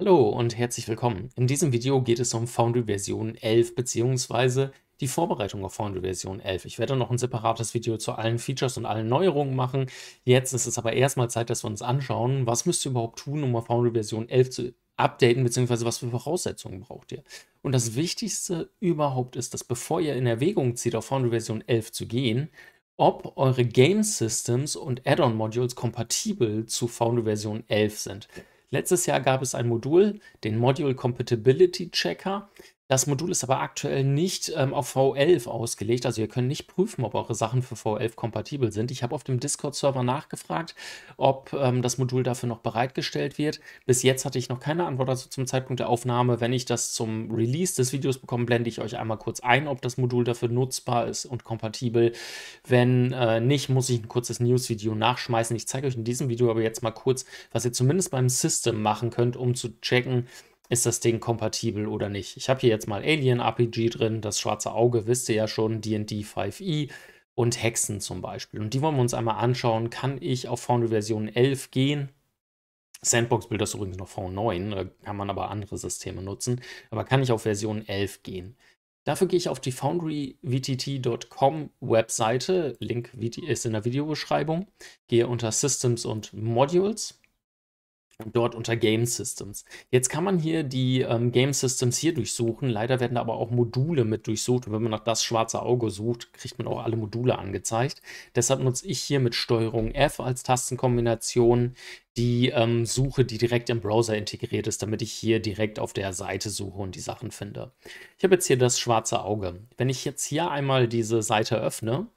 Hallo und herzlich willkommen. In diesem Video geht es um Foundry Version 11 bzw. die Vorbereitung auf Foundry Version 11. Ich werde noch ein separates Video zu allen Features und allen Neuerungen machen. Jetzt ist es aber erstmal Zeit, dass wir uns anschauen, was müsst ihr überhaupt tun, um auf Foundry Version 11 zu updaten bzw. was für Voraussetzungen braucht ihr. Und das Wichtigste überhaupt ist, dass bevor ihr in Erwägung zieht, auf Foundry Version 11 zu gehen, ob eure Game Systems und Add-on Modules kompatibel zu Foundry Version 11 sind. Letztes Jahr gab es ein Modul, den Module Compatibility Checker, das Modul ist aber aktuell nicht ähm, auf V11 ausgelegt. Also ihr könnt nicht prüfen, ob eure Sachen für V11 kompatibel sind. Ich habe auf dem Discord-Server nachgefragt, ob ähm, das Modul dafür noch bereitgestellt wird. Bis jetzt hatte ich noch keine Antwort also zum Zeitpunkt der Aufnahme. Wenn ich das zum Release des Videos bekomme, blende ich euch einmal kurz ein, ob das Modul dafür nutzbar ist und kompatibel. Wenn äh, nicht, muss ich ein kurzes News-Video nachschmeißen. Ich zeige euch in diesem Video aber jetzt mal kurz, was ihr zumindest beim System machen könnt, um zu checken, ist das Ding kompatibel oder nicht. Ich habe hier jetzt mal Alien RPG drin, das schwarze Auge, wisst ihr ja schon, DD 5e und Hexen zum Beispiel. Und die wollen wir uns einmal anschauen. Kann ich auf Foundry Version 11 gehen? Sandbox bildet das übrigens noch v 9, da kann man aber andere Systeme nutzen. Aber kann ich auf Version 11 gehen? Dafür gehe ich auf die foundryvtt.com Webseite, Link ist in der Videobeschreibung, gehe unter Systems und Modules dort unter Game Systems. Jetzt kann man hier die ähm, Game Systems hier durchsuchen. Leider werden da aber auch Module mit durchsucht. Und wenn man nach das schwarze Auge sucht, kriegt man auch alle Module angezeigt. Deshalb nutze ich hier mit Steuerung F als Tastenkombination die ähm, Suche, die direkt im Browser integriert ist, damit ich hier direkt auf der Seite suche und die Sachen finde. Ich habe jetzt hier das schwarze Auge. Wenn ich jetzt hier einmal diese Seite öffne,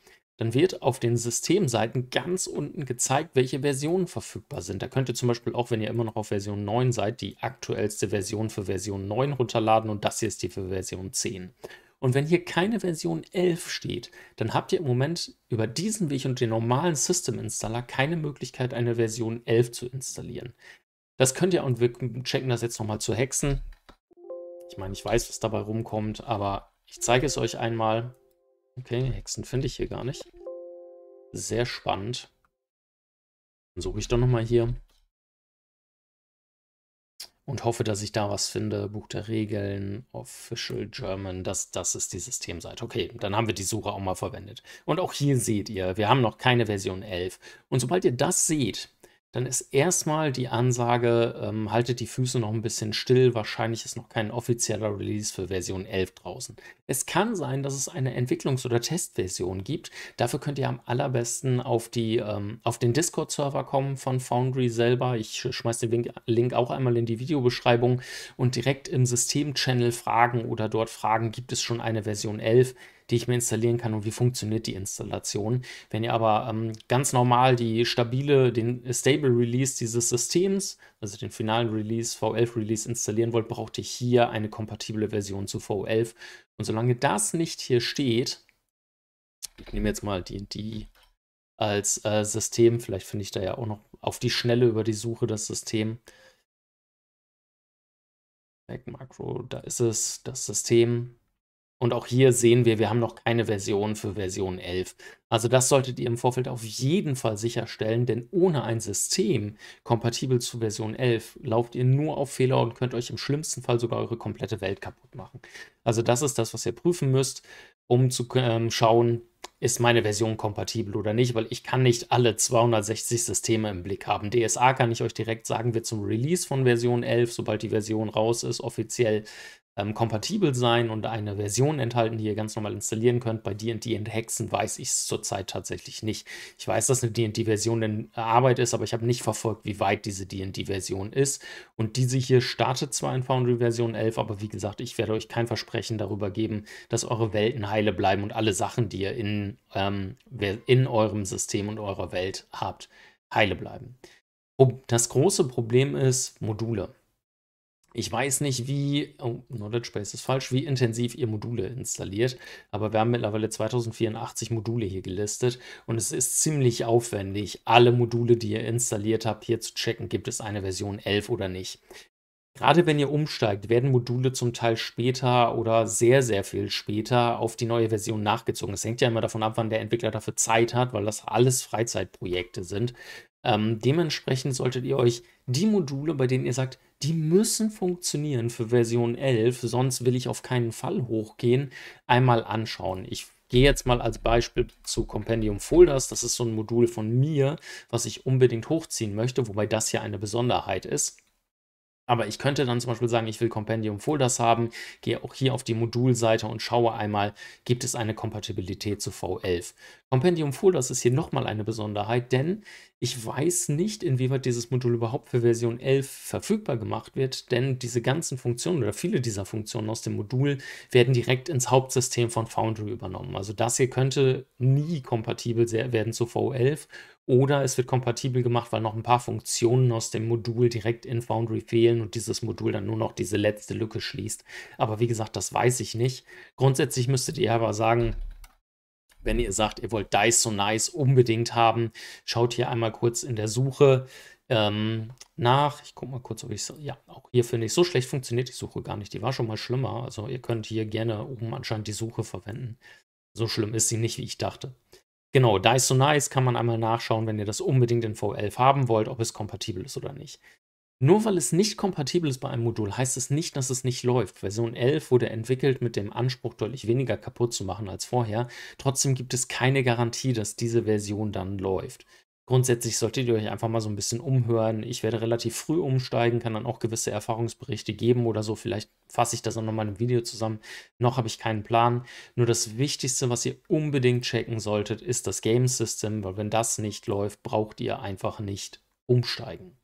dann wird auf den Systemseiten ganz unten gezeigt, welche Versionen verfügbar sind. Da könnt ihr zum Beispiel auch, wenn ihr immer noch auf Version 9 seid, die aktuellste Version für Version 9 runterladen und das hier ist die für Version 10. Und wenn hier keine Version 11 steht, dann habt ihr im Moment über diesen Weg und den normalen System Installer keine Möglichkeit, eine Version 11 zu installieren. Das könnt ihr, und wir checken das jetzt nochmal zu Hexen. Ich meine, ich weiß, was dabei rumkommt, aber ich zeige es euch einmal. Okay, Hexen finde ich hier gar nicht. Sehr spannend. Dann suche ich doch nochmal hier. Und hoffe, dass ich da was finde. Buch der Regeln, Official German. Das, das ist die Systemseite. Okay, dann haben wir die Suche auch mal verwendet. Und auch hier seht ihr, wir haben noch keine Version 11. Und sobald ihr das seht, dann ist erstmal die Ansage, ähm, haltet die Füße noch ein bisschen still, wahrscheinlich ist noch kein offizieller Release für Version 11 draußen. Es kann sein, dass es eine Entwicklungs- oder Testversion gibt. Dafür könnt ihr am allerbesten auf, die, ähm, auf den Discord-Server kommen von Foundry selber. Ich schmeiße den Link auch einmal in die Videobeschreibung und direkt im System-Channel fragen oder dort fragen, gibt es schon eine Version 11? die ich mir installieren kann und wie funktioniert die Installation. Wenn ihr aber ähm, ganz normal die stabile, den Stable Release dieses Systems, also den finalen Release, V11 Release installieren wollt, braucht ihr hier eine kompatible Version zu V11. Und solange das nicht hier steht, ich nehme jetzt mal die, die als äh, System, vielleicht finde ich da ja auch noch auf die Schnelle über die Suche das System. Back Macro, da ist es, das System. Und auch hier sehen wir, wir haben noch keine Version für Version 11. Also das solltet ihr im Vorfeld auf jeden Fall sicherstellen, denn ohne ein System kompatibel zu Version 11 lauft ihr nur auf Fehler und könnt euch im schlimmsten Fall sogar eure komplette Welt kaputt machen. Also das ist das, was ihr prüfen müsst, um zu ähm, schauen, ist meine Version kompatibel oder nicht, weil ich kann nicht alle 260 Systeme im Blick haben. DSA kann ich euch direkt sagen, wird zum Release von Version 11, sobald die Version raus ist, offiziell ähm, kompatibel sein und eine Version enthalten, die ihr ganz normal installieren könnt. Bei D&D und Hexen weiß ich es zurzeit tatsächlich nicht. Ich weiß, dass eine D&D-Version in Arbeit ist, aber ich habe nicht verfolgt, wie weit diese D&D-Version ist. Und diese hier startet zwar in Foundry Version 11, aber wie gesagt, ich werde euch kein Versprechen darüber geben, dass eure Welten heile bleiben und alle Sachen, die ihr in, ähm, in eurem System und eurer Welt habt, heile bleiben. Das große Problem ist Module. Ich weiß nicht, wie, oh, Knowledge Base ist falsch, wie intensiv ihr Module installiert, aber wir haben mittlerweile 2084 Module hier gelistet und es ist ziemlich aufwendig, alle Module, die ihr installiert habt, hier zu checken, gibt es eine Version 11 oder nicht. Gerade wenn ihr umsteigt, werden Module zum Teil später oder sehr, sehr viel später auf die neue Version nachgezogen. Es hängt ja immer davon ab, wann der Entwickler dafür Zeit hat, weil das alles Freizeitprojekte sind. Ähm, dementsprechend solltet ihr euch die Module, bei denen ihr sagt, die müssen funktionieren für Version 11, sonst will ich auf keinen Fall hochgehen, einmal anschauen. Ich gehe jetzt mal als Beispiel zu Compendium Folders. Das ist so ein Modul von mir, was ich unbedingt hochziehen möchte, wobei das hier eine Besonderheit ist. Aber ich könnte dann zum Beispiel sagen, ich will Compendium Folders haben, gehe auch hier auf die Modulseite und schaue einmal, gibt es eine Kompatibilität zu V11. Compendium Folders ist hier nochmal eine Besonderheit, denn ich weiß nicht, inwieweit dieses Modul überhaupt für Version 11 verfügbar gemacht wird, denn diese ganzen Funktionen oder viele dieser Funktionen aus dem Modul werden direkt ins Hauptsystem von Foundry übernommen. Also das hier könnte nie kompatibel werden zu V11 oder es wird kompatibel gemacht, weil noch ein paar Funktionen aus dem Modul direkt in Foundry fehlen und dieses Modul dann nur noch diese letzte Lücke schließt. Aber wie gesagt, das weiß ich nicht. Grundsätzlich müsstet ihr aber sagen, wenn ihr sagt, ihr wollt Dice so nice unbedingt haben, schaut hier einmal kurz in der Suche ähm, nach. Ich gucke mal kurz, ob ich es. Ja, auch hier finde ich, so schlecht funktioniert die Suche gar nicht. Die war schon mal schlimmer. Also ihr könnt hier gerne oben anscheinend die Suche verwenden. So schlimm ist sie nicht, wie ich dachte. Genau, Dice so Nice kann man einmal nachschauen, wenn ihr das unbedingt in V11 haben wollt, ob es kompatibel ist oder nicht. Nur weil es nicht kompatibel ist bei einem Modul, heißt es nicht, dass es nicht läuft. Version 11 wurde entwickelt mit dem Anspruch, deutlich weniger kaputt zu machen als vorher. Trotzdem gibt es keine Garantie, dass diese Version dann läuft grundsätzlich solltet ihr euch einfach mal so ein bisschen umhören. Ich werde relativ früh umsteigen, kann dann auch gewisse Erfahrungsberichte geben oder so. Vielleicht fasse ich das auch nochmal im Video zusammen. Noch habe ich keinen Plan. Nur das Wichtigste, was ihr unbedingt checken solltet, ist das Game System, weil wenn das nicht läuft, braucht ihr einfach nicht umsteigen.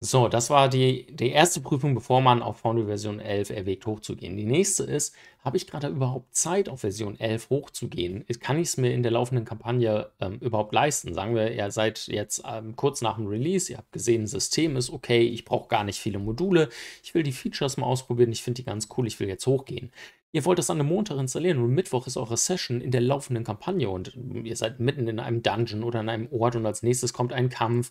So, das war die, die erste Prüfung, bevor man auf Foundry Version 11 erwägt hochzugehen. Die nächste ist, habe ich gerade überhaupt Zeit auf Version 11 hochzugehen? Kann ich es mir in der laufenden Kampagne ähm, überhaupt leisten? Sagen wir, ihr seid jetzt ähm, kurz nach dem Release, ihr habt gesehen, das System ist okay, ich brauche gar nicht viele Module, ich will die Features mal ausprobieren, ich finde die ganz cool, ich will jetzt hochgehen. Ihr wollt das an einem Montag installieren und Mittwoch ist eure Session in der laufenden Kampagne und ähm, ihr seid mitten in einem Dungeon oder in einem Ort und als nächstes kommt ein Kampf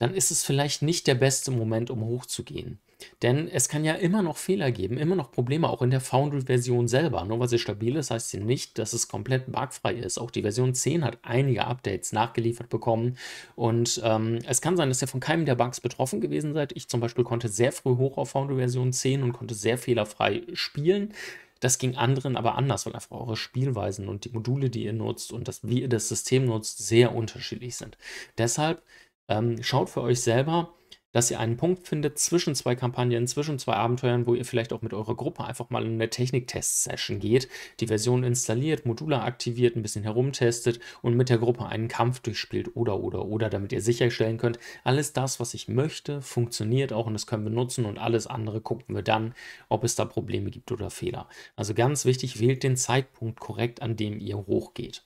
dann ist es vielleicht nicht der beste Moment, um hochzugehen. Denn es kann ja immer noch Fehler geben, immer noch Probleme, auch in der Foundry-Version selber. Nur weil sie stabil ist, heißt sie nicht, dass es komplett bugfrei ist. Auch die Version 10 hat einige Updates nachgeliefert bekommen. Und ähm, es kann sein, dass ihr von keinem der Bugs betroffen gewesen seid. Ich zum Beispiel konnte sehr früh hoch auf Foundry-Version 10 und konnte sehr fehlerfrei spielen. Das ging anderen aber anders, weil einfach eure Spielweisen und die Module, die ihr nutzt und das, wie ihr das System nutzt, sehr unterschiedlich sind. Deshalb ähm, schaut für euch selber, dass ihr einen Punkt findet zwischen zwei Kampagnen, zwischen zwei Abenteuern, wo ihr vielleicht auch mit eurer Gruppe einfach mal in eine Techniktest-Session geht, die Version installiert, Module aktiviert, ein bisschen herumtestet und mit der Gruppe einen Kampf durchspielt oder, oder, oder, damit ihr sicherstellen könnt, alles das, was ich möchte, funktioniert auch und das können wir nutzen und alles andere gucken wir dann, ob es da Probleme gibt oder Fehler. Also ganz wichtig, wählt den Zeitpunkt korrekt, an dem ihr hochgeht.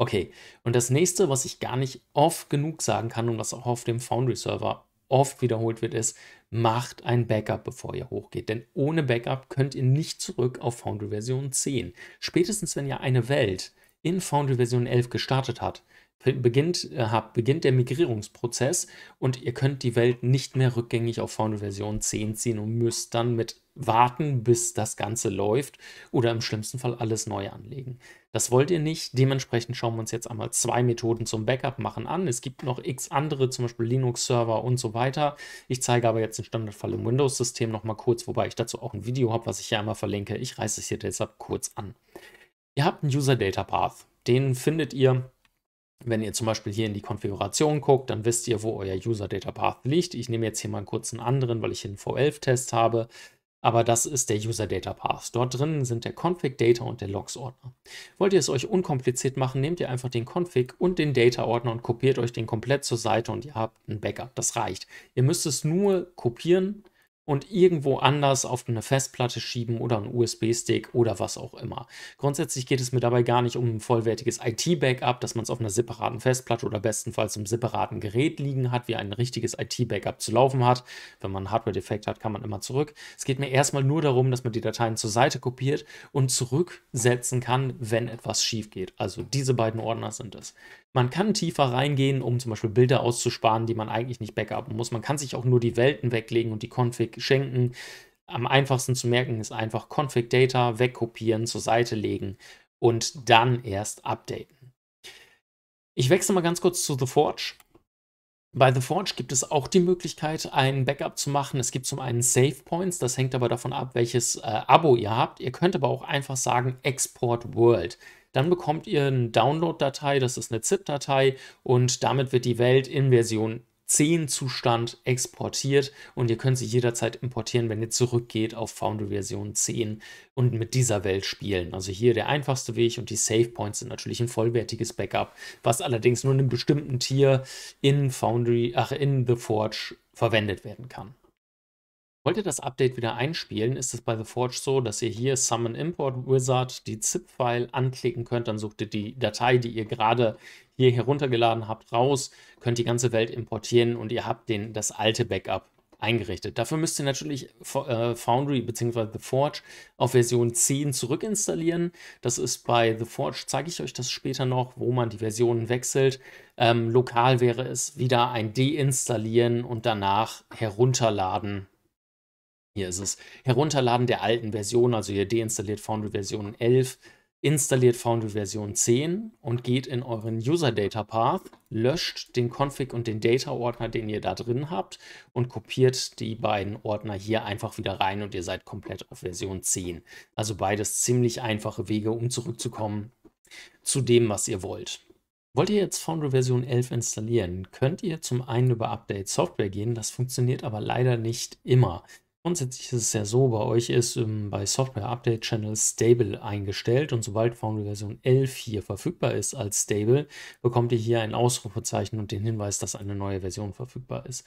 Okay, und das nächste, was ich gar nicht oft genug sagen kann und was auch auf dem Foundry-Server oft wiederholt wird, ist, macht ein Backup, bevor ihr hochgeht. Denn ohne Backup könnt ihr nicht zurück auf Foundry Version 10. Spätestens wenn ihr eine Welt in Foundry Version 11 gestartet habt, beginnt, äh, habt, beginnt der Migrierungsprozess und ihr könnt die Welt nicht mehr rückgängig auf vorne Version 10 ziehen und müsst dann mit warten, bis das Ganze läuft oder im schlimmsten Fall alles neu anlegen. Das wollt ihr nicht. Dementsprechend schauen wir uns jetzt einmal zwei Methoden zum Backup machen an. Es gibt noch x andere, zum Beispiel Linux-Server und so weiter. Ich zeige aber jetzt den Standardfall im Windows-System nochmal kurz, wobei ich dazu auch ein Video habe, was ich hier einmal verlinke. Ich reiße es hier deshalb kurz an. Ihr habt einen User Data Path. Den findet ihr wenn ihr zum Beispiel hier in die Konfiguration guckt, dann wisst ihr, wo euer User Data Path liegt. Ich nehme jetzt hier mal kurz einen anderen, weil ich hier einen V11-Test habe. Aber das ist der User Data Path. Dort drin sind der Config, Data und der Logs Ordner. Wollt ihr es euch unkompliziert machen, nehmt ihr einfach den Config und den Data Ordner und kopiert euch den komplett zur Seite und ihr habt ein Backup. Das reicht. Ihr müsst es nur kopieren und irgendwo anders auf eine Festplatte schieben oder einen USB-Stick oder was auch immer. Grundsätzlich geht es mir dabei gar nicht um ein vollwertiges IT-Backup, dass man es auf einer separaten Festplatte oder bestenfalls im separaten Gerät liegen hat, wie ein richtiges IT-Backup zu laufen hat. Wenn man einen Hardware-Defekt hat, kann man immer zurück. Es geht mir erstmal nur darum, dass man die Dateien zur Seite kopiert und zurücksetzen kann, wenn etwas schief geht. Also diese beiden Ordner sind es. Man kann tiefer reingehen, um zum Beispiel Bilder auszusparen, die man eigentlich nicht backupen muss. Man kann sich auch nur die Welten weglegen und die Config schenken. Am einfachsten zu merken ist einfach Config Data wegkopieren, zur Seite legen und dann erst updaten. Ich wechsle mal ganz kurz zu The Forge. Bei The Forge gibt es auch die Möglichkeit, ein Backup zu machen. Es gibt zum einen Save Points, das hängt aber davon ab, welches äh, Abo ihr habt. Ihr könnt aber auch einfach sagen Export World dann bekommt ihr eine Download-Datei, das ist eine ZIP-Datei und damit wird die Welt in Version 10 Zustand exportiert und ihr könnt sie jederzeit importieren, wenn ihr zurückgeht auf Foundry Version 10 und mit dieser Welt spielen. Also hier der einfachste Weg und die Save Points sind natürlich ein vollwertiges Backup, was allerdings nur einem bestimmten Tier in Foundry, ach in The Forge verwendet werden kann. Sollte das Update wieder einspielen, ist es bei The Forge so, dass ihr hier Summon Import Wizard die ZIP-File anklicken könnt. Dann sucht ihr die Datei, die ihr gerade hier heruntergeladen habt, raus, könnt die ganze Welt importieren und ihr habt den, das alte Backup eingerichtet. Dafür müsst ihr natürlich äh, Foundry bzw. The Forge auf Version 10 zurückinstallieren. Das ist bei The Forge, zeige ich euch das später noch, wo man die Versionen wechselt. Ähm, lokal wäre es wieder ein Deinstallieren und danach herunterladen hier ist es Herunterladen der alten Version, also hier deinstalliert Foundry Version 11, installiert Foundry Version 10 und geht in euren User Data Path, löscht den Config und den Data Ordner, den ihr da drin habt und kopiert die beiden Ordner hier einfach wieder rein und ihr seid komplett auf Version 10. Also beides ziemlich einfache Wege, um zurückzukommen zu dem, was ihr wollt. Wollt ihr jetzt Foundry Version 11 installieren, könnt ihr zum einen über Update Software gehen, das funktioniert aber leider nicht immer. Grundsätzlich ist es ja so, bei euch ist ähm, bei Software Update Channel Stable eingestellt und sobald Foundry Version 11 hier verfügbar ist als Stable, bekommt ihr hier ein Ausrufezeichen und den Hinweis, dass eine neue Version verfügbar ist.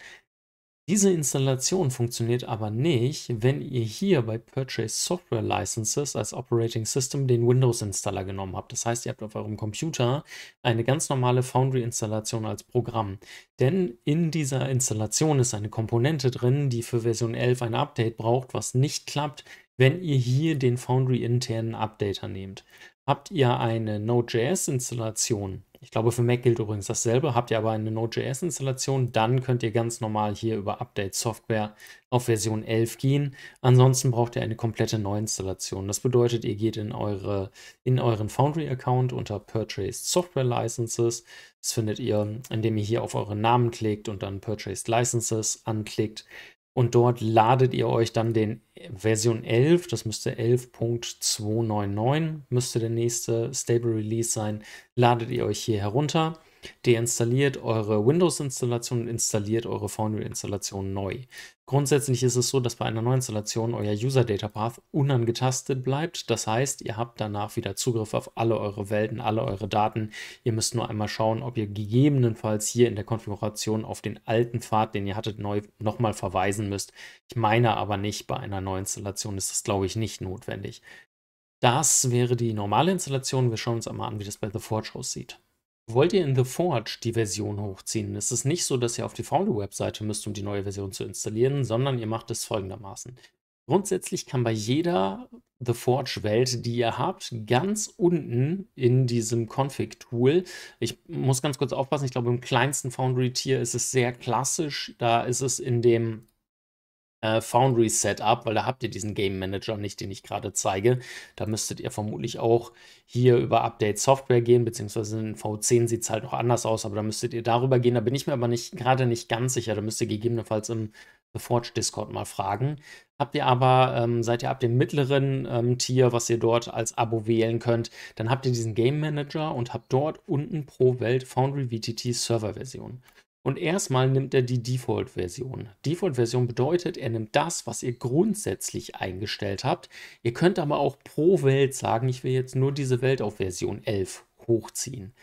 Diese Installation funktioniert aber nicht, wenn ihr hier bei Purchase Software Licenses als Operating System den Windows Installer genommen habt. Das heißt, ihr habt auf eurem Computer eine ganz normale Foundry Installation als Programm. Denn in dieser Installation ist eine Komponente drin, die für Version 11 ein Update braucht, was nicht klappt, wenn ihr hier den Foundry internen Updater nehmt. Habt ihr eine Node.js Installation, ich glaube, für Mac gilt übrigens dasselbe. Habt ihr aber eine Node.js-Installation, dann könnt ihr ganz normal hier über Update Software auf Version 11 gehen. Ansonsten braucht ihr eine komplette Neuinstallation. Das bedeutet, ihr geht in, eure, in euren Foundry-Account unter Purchased Software Licenses. Das findet ihr, indem ihr hier auf euren Namen klickt und dann Purchased Licenses anklickt. Und dort ladet ihr euch dann den Version 11, das müsste 11.299, müsste der nächste Stable Release sein, ladet ihr euch hier herunter deinstalliert eure Windows-Installation und installiert eure Foundry-Installation neu. Grundsätzlich ist es so, dass bei einer Neuinstallation euer User Data Path unangetastet bleibt. Das heißt, ihr habt danach wieder Zugriff auf alle eure Welten, alle eure Daten. Ihr müsst nur einmal schauen, ob ihr gegebenenfalls hier in der Konfiguration auf den alten Pfad, den ihr hattet, neu nochmal verweisen müsst. Ich meine aber nicht, bei einer Neuinstallation ist das, glaube ich, nicht notwendig. Das wäre die normale Installation. Wir schauen uns einmal an, wie das bei The Forge aussieht. Wollt ihr in The Forge die Version hochziehen, Es ist nicht so, dass ihr auf die Foundry-Webseite müsst, um die neue Version zu installieren, sondern ihr macht es folgendermaßen. Grundsätzlich kann bei jeder The Forge-Welt, die ihr habt, ganz unten in diesem Config-Tool, ich muss ganz kurz aufpassen, ich glaube, im kleinsten Foundry-Tier ist es sehr klassisch, da ist es in dem äh, Foundry Setup, weil da habt ihr diesen Game Manager nicht, den ich gerade zeige. Da müsstet ihr vermutlich auch hier über Update Software gehen, beziehungsweise in V10 sieht es halt noch anders aus, aber da müsstet ihr darüber gehen. Da bin ich mir aber nicht gerade nicht ganz sicher. Da müsst ihr gegebenenfalls im The Forge Discord mal fragen. Habt ihr aber, ähm, seid ihr ab dem mittleren ähm, Tier, was ihr dort als Abo wählen könnt, dann habt ihr diesen Game Manager und habt dort unten pro Welt Foundry VTT Server Version. Und erstmal nimmt er die Default-Version. Default-Version bedeutet, er nimmt das, was ihr grundsätzlich eingestellt habt. Ihr könnt aber auch pro Welt sagen, ich will jetzt nur diese Welt auf Version 11 hochziehen.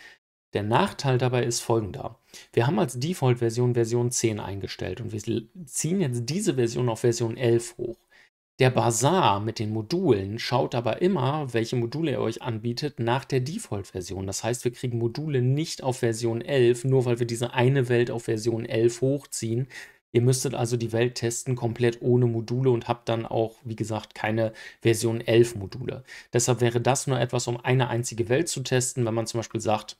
Der Nachteil dabei ist folgender. Wir haben als Default-Version Version 10 eingestellt und wir ziehen jetzt diese Version auf Version 11 hoch. Der Basar mit den Modulen schaut aber immer, welche Module er euch anbietet, nach der Default-Version. Das heißt, wir kriegen Module nicht auf Version 11, nur weil wir diese eine Welt auf Version 11 hochziehen. Ihr müsstet also die Welt testen komplett ohne Module und habt dann auch, wie gesagt, keine Version 11 Module. Deshalb wäre das nur etwas, um eine einzige Welt zu testen, wenn man zum Beispiel sagt,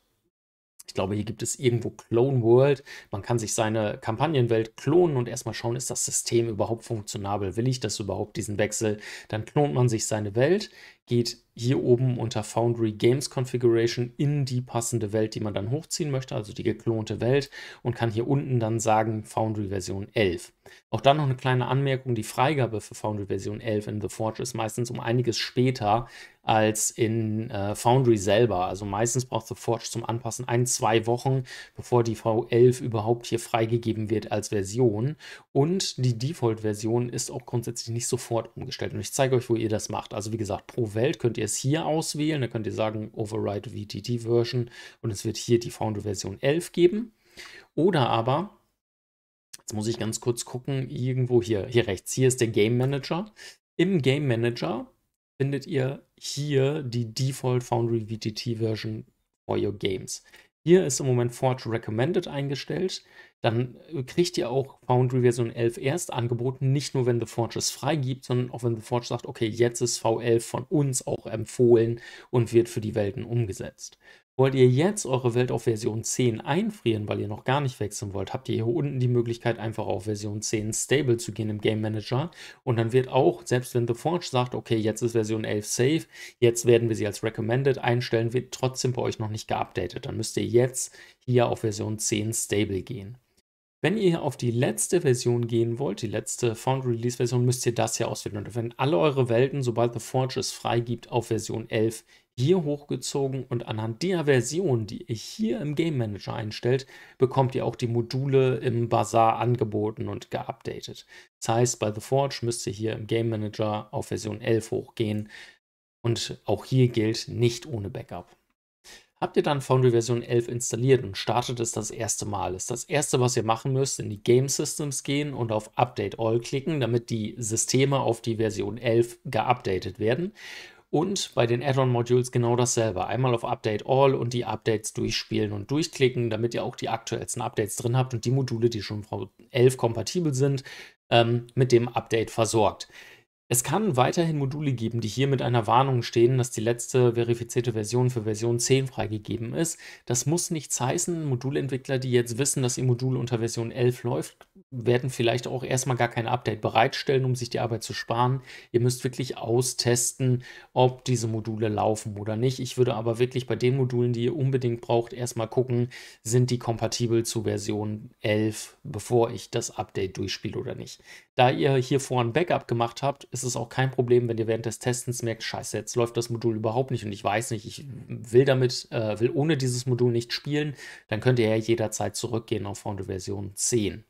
ich glaube, hier gibt es irgendwo Clone World. Man kann sich seine Kampagnenwelt klonen und erstmal schauen, ist das System überhaupt funktionabel? Will ich das überhaupt, diesen Wechsel? Dann klont man sich seine Welt geht hier oben unter Foundry Games Configuration in die passende Welt, die man dann hochziehen möchte, also die geklonte Welt, und kann hier unten dann sagen Foundry Version 11. Auch dann noch eine kleine Anmerkung, die Freigabe für Foundry Version 11 in The Forge ist meistens um einiges später als in äh, Foundry selber. Also meistens braucht The Forge zum Anpassen ein, zwei Wochen, bevor die V11 überhaupt hier freigegeben wird als Version. Und die Default-Version ist auch grundsätzlich nicht sofort umgestellt. Und ich zeige euch, wo ihr das macht. Also wie gesagt, pro Welt Welt, könnt ihr es hier auswählen. Da könnt ihr sagen Override VTT Version und es wird hier die Foundry Version 11 geben. Oder aber, jetzt muss ich ganz kurz gucken, irgendwo hier, hier rechts, hier ist der Game Manager. Im Game Manager findet ihr hier die Default Foundry VTT Version for your games. Hier ist im Moment Forge Recommended eingestellt. Dann äh, kriegt ihr auch Foundry Version 11 erst angeboten, nicht nur wenn The Forge es freigibt, sondern auch wenn The Forge sagt, okay, jetzt ist V11 von uns auch empfohlen und wird für die Welten umgesetzt. Wollt ihr jetzt eure Welt auf Version 10 einfrieren, weil ihr noch gar nicht wechseln wollt, habt ihr hier unten die Möglichkeit, einfach auf Version 10 stable zu gehen im Game Manager. Und dann wird auch, selbst wenn The Forge sagt, okay, jetzt ist Version 11 safe, jetzt werden wir sie als recommended einstellen, wird trotzdem bei euch noch nicht geupdatet. Dann müsst ihr jetzt hier auf Version 10 stable gehen. Wenn ihr auf die letzte Version gehen wollt, die letzte Foundry Release Version, müsst ihr das hier auswählen. Und wenn alle eure Welten, sobald The Forge es freigibt, auf Version 11 hier hochgezogen und anhand der Version, die ihr hier im Game Manager einstellt, bekommt ihr auch die Module im Bazaar angeboten und geupdatet. Das heißt, bei The Forge müsst ihr hier im Game Manager auf Version 11 hochgehen und auch hier gilt nicht ohne Backup habt ihr dann Foundry Version 11 installiert und startet es das erste Mal. Ist das erste, was ihr machen müsst, in die Game Systems gehen und auf Update All klicken, damit die Systeme auf die Version 11 geupdatet werden. Und bei den Add-on-Modules genau dasselbe. Einmal auf Update All und die Updates durchspielen und durchklicken, damit ihr auch die aktuellsten Updates drin habt und die Module, die schon 11 kompatibel sind, ähm, mit dem Update versorgt. Es kann weiterhin Module geben, die hier mit einer Warnung stehen, dass die letzte verifizierte Version für Version 10 freigegeben ist. Das muss nichts heißen. Modulentwickler, die jetzt wissen, dass ihr Modul unter Version 11 läuft, werden vielleicht auch erstmal gar kein Update bereitstellen, um sich die Arbeit zu sparen. Ihr müsst wirklich austesten, ob diese Module laufen oder nicht. Ich würde aber wirklich bei den Modulen, die ihr unbedingt braucht, erstmal gucken, sind die kompatibel zu Version 11, bevor ich das Update durchspiele oder nicht. Da ihr hier vorhin Backup gemacht habt, ist es auch kein Problem, wenn ihr während des Testens merkt, scheiße, jetzt läuft das Modul überhaupt nicht und ich weiß nicht, ich will damit, äh, will ohne dieses Modul nicht spielen, dann könnt ihr ja jederzeit zurückgehen auf Foundry Version 10.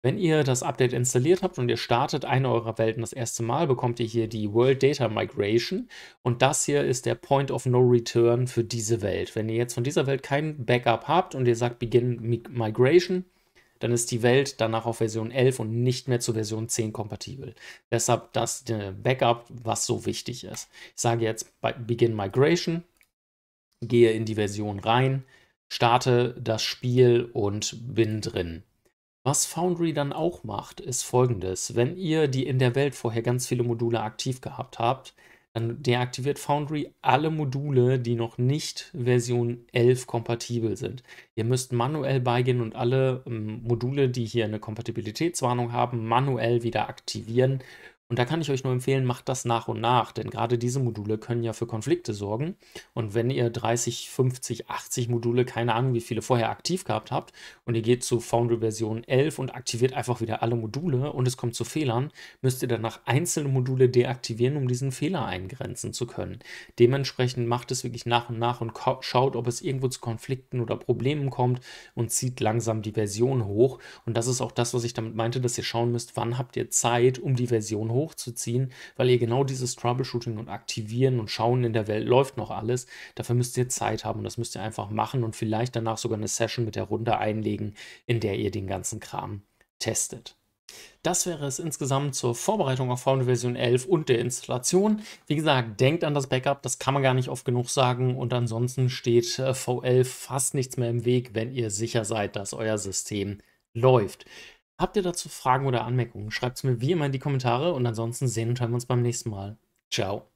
Wenn ihr das Update installiert habt und ihr startet eine eurer Welten das erste Mal, bekommt ihr hier die World Data Migration und das hier ist der Point of No Return für diese Welt. Wenn ihr jetzt von dieser Welt kein Backup habt und ihr sagt Begin Migration, dann ist die Welt danach auf Version 11 und nicht mehr zu Version 10 kompatibel. Deshalb das äh, Backup, was so wichtig ist. Ich sage jetzt Begin Migration, gehe in die Version rein, starte das Spiel und bin drin. Was Foundry dann auch macht, ist folgendes. Wenn ihr die in der Welt vorher ganz viele Module aktiv gehabt habt, dann deaktiviert Foundry alle Module, die noch nicht Version 11 kompatibel sind. Ihr müsst manuell beigehen und alle ähm, Module, die hier eine Kompatibilitätswarnung haben, manuell wieder aktivieren und da kann ich euch nur empfehlen, macht das nach und nach, denn gerade diese Module können ja für Konflikte sorgen. Und wenn ihr 30, 50, 80 Module, keine Ahnung, wie viele vorher aktiv gehabt habt, und ihr geht zu Foundry Version 11 und aktiviert einfach wieder alle Module und es kommt zu Fehlern, müsst ihr danach einzelne Module deaktivieren, um diesen Fehler eingrenzen zu können. Dementsprechend macht es wirklich nach und nach und schaut, ob es irgendwo zu Konflikten oder Problemen kommt und zieht langsam die Version hoch. Und das ist auch das, was ich damit meinte, dass ihr schauen müsst, wann habt ihr Zeit, um die Version hoch hochzuziehen, weil ihr genau dieses Troubleshooting und Aktivieren und Schauen in der Welt läuft noch alles. Dafür müsst ihr Zeit haben und das müsst ihr einfach machen und vielleicht danach sogar eine Session mit der Runde einlegen, in der ihr den ganzen Kram testet. Das wäre es insgesamt zur Vorbereitung auf Foundry Version 11 und der Installation. Wie gesagt, denkt an das Backup, das kann man gar nicht oft genug sagen und ansonsten steht äh, V11 fast nichts mehr im Weg, wenn ihr sicher seid, dass euer System läuft. Habt ihr dazu Fragen oder Anmerkungen? Schreibt es mir wie immer in die Kommentare und ansonsten sehen und hören wir uns beim nächsten Mal. Ciao.